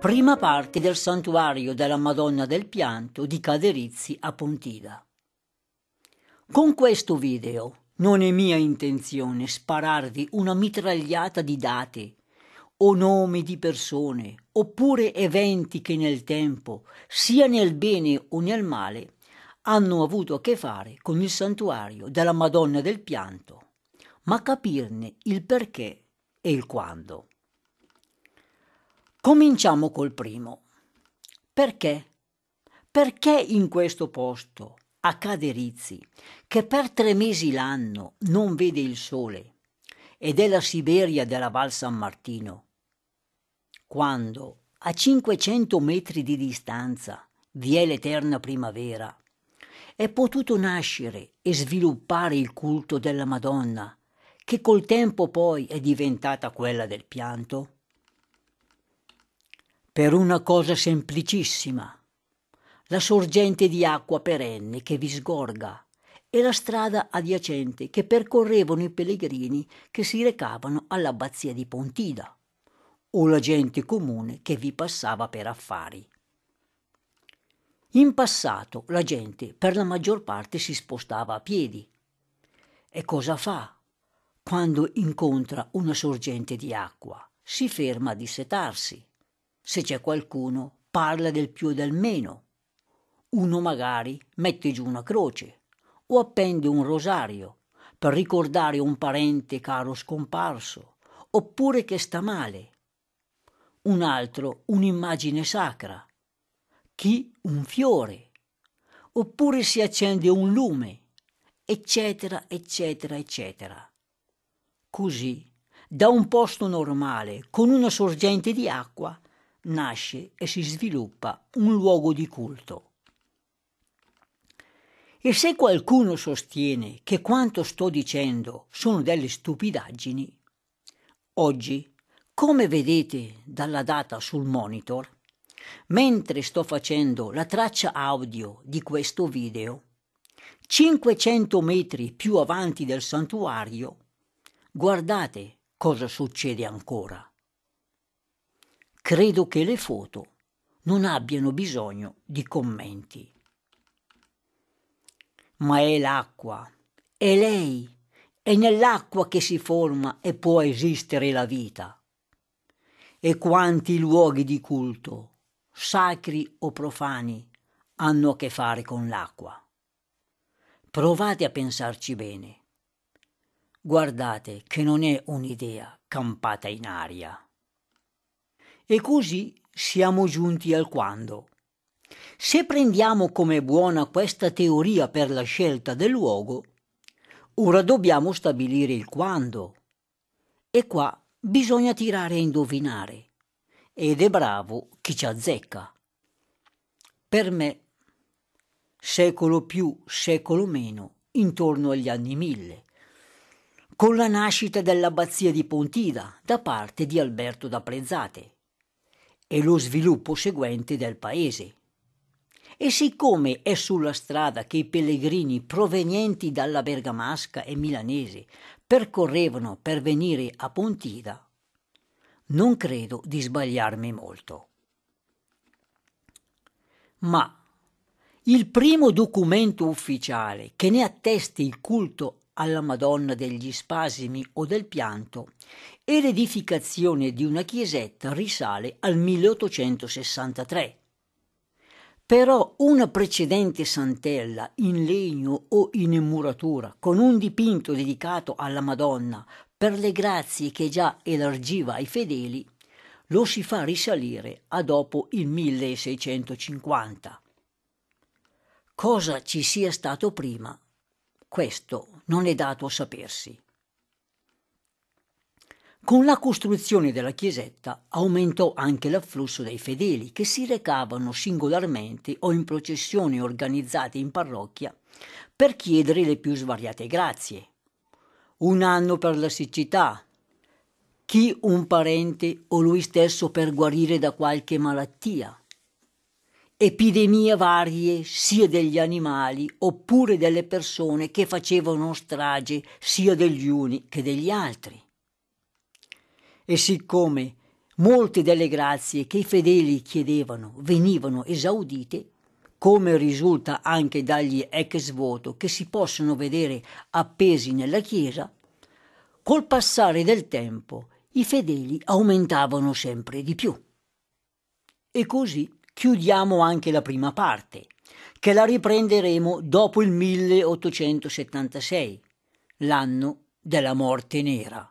Prima parte del santuario della Madonna del Pianto di Caderizzi a Pontida. Con questo video non è mia intenzione spararvi una mitragliata di date o nomi di persone oppure eventi che nel tempo, sia nel bene o nel male, hanno avuto a che fare con il santuario della Madonna del Pianto, ma capirne il perché e il quando. Cominciamo col primo. Perché? Perché in questo posto, a Caderizzi, che per tre mesi l'anno non vede il sole, ed è la Siberia della Val San Martino, quando a 500 metri di distanza vi è l'eterna primavera, è potuto nascere e sviluppare il culto della Madonna, che col tempo poi è diventata quella del pianto? per una cosa semplicissima, la sorgente di acqua perenne che vi sgorga e la strada adiacente che percorrevano i pellegrini che si recavano all'abbazia di Pontida, o la gente comune che vi passava per affari. In passato la gente per la maggior parte si spostava a piedi. E cosa fa quando incontra una sorgente di acqua? Si ferma a dissetarsi se c'è qualcuno, parla del più e del meno. Uno magari mette giù una croce o appende un rosario per ricordare un parente caro scomparso, oppure che sta male. Un altro un'immagine sacra, chi un fiore, oppure si accende un lume, eccetera, eccetera, eccetera. Così, da un posto normale, con una sorgente di acqua, nasce e si sviluppa un luogo di culto. E se qualcuno sostiene che quanto sto dicendo sono delle stupidaggini, oggi, come vedete dalla data sul monitor, mentre sto facendo la traccia audio di questo video, 500 metri più avanti del santuario, guardate cosa succede ancora credo che le foto non abbiano bisogno di commenti. Ma è l'acqua, è lei, è nell'acqua che si forma e può esistere la vita. E quanti luoghi di culto, sacri o profani, hanno a che fare con l'acqua. Provate a pensarci bene. Guardate che non è un'idea campata in aria. E così siamo giunti al quando. Se prendiamo come buona questa teoria per la scelta del luogo, ora dobbiamo stabilire il quando. E qua bisogna tirare a indovinare. Ed è bravo chi ci azzecca. Per me, secolo più, secolo meno, intorno agli anni mille, con la nascita dell'abbazia di Pontida da parte di Alberto da Prezzate e lo sviluppo seguente del paese. E siccome è sulla strada che i pellegrini provenienti dalla Bergamasca e Milanese percorrevano per venire a Pontida, non credo di sbagliarmi molto. Ma il primo documento ufficiale che ne attesti il culto alla Madonna degli Spasimi o del Pianto, e l'edificazione di una chiesetta risale al 1863. Però una precedente santella in legno o in muratura, con un dipinto dedicato alla Madonna per le grazie che già elargiva ai fedeli, lo si fa risalire a dopo il 1650. Cosa ci sia stato prima questo non è dato a sapersi. Con la costruzione della chiesetta aumentò anche l'afflusso dei fedeli che si recavano singolarmente o in processioni organizzate in parrocchia per chiedere le più svariate grazie. Un anno per la siccità, chi un parente o lui stesso per guarire da qualche malattia, epidemie varie sia degli animali oppure delle persone che facevano strage sia degli uni che degli altri. E siccome molte delle grazie che i fedeli chiedevano venivano esaudite, come risulta anche dagli ex voto che si possono vedere appesi nella chiesa, col passare del tempo i fedeli aumentavano sempre di più. E così chiudiamo anche la prima parte, che la riprenderemo dopo il 1876, l'anno della morte nera.